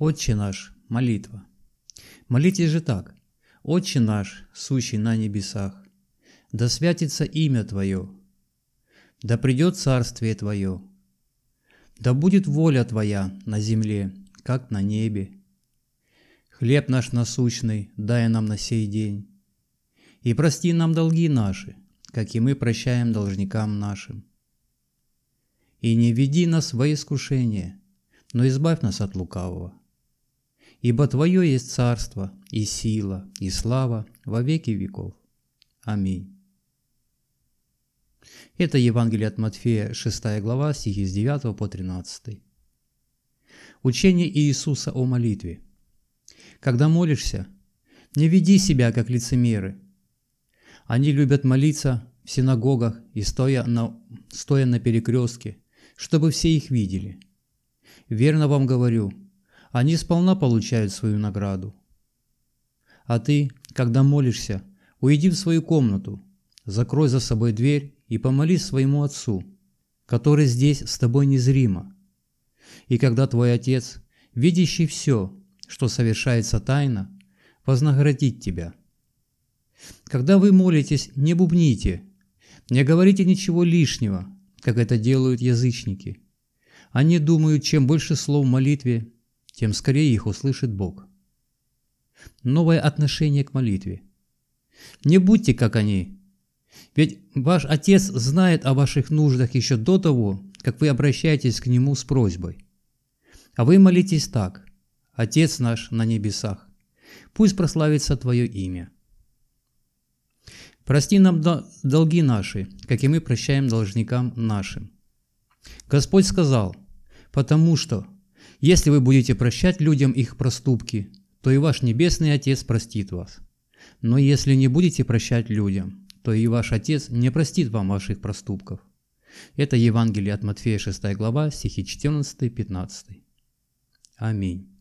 Отче наш, молитва. Молитесь же так. Отче наш, сущий на небесах, да святится имя Твое, да придет царствие Твое, да будет воля Твоя на земле, как на небе. Хлеб наш насущный дай нам на сей день, и прости нам долги наши, как и мы прощаем должникам нашим. И не веди нас во искушение, но избавь нас от лукавого ибо Твое есть царство, и сила, и слава во веки веков. Аминь. Это Евангелие от Матфея, 6 глава, стихи с 9 по 13. Учение Иисуса о молитве. Когда молишься, не веди себя, как лицемеры. Они любят молиться в синагогах и стоя на, стоя на перекрестке, чтобы все их видели. Верно вам говорю – они сполна получают свою награду. А ты, когда молишься, уйди в свою комнату, закрой за собой дверь и помолись своему отцу, который здесь с тобой незримо. И когда твой отец, видящий все, что совершается тайно, вознаградит тебя. Когда вы молитесь, не бубните, не говорите ничего лишнего, как это делают язычники. Они думают, чем больше слов в молитве, тем скорее их услышит Бог. Новое отношение к молитве. Не будьте как они, ведь ваш Отец знает о ваших нуждах еще до того, как вы обращаетесь к Нему с просьбой. А вы молитесь так, Отец наш на небесах, пусть прославится Твое имя. Прости нам долги наши, как и мы прощаем должникам нашим. Господь сказал, потому что если вы будете прощать людям их проступки, то и ваш Небесный Отец простит вас. Но если не будете прощать людям, то и ваш Отец не простит вам ваших проступков. Это Евангелие от Матфея 6 глава, стихи 14-15. Аминь.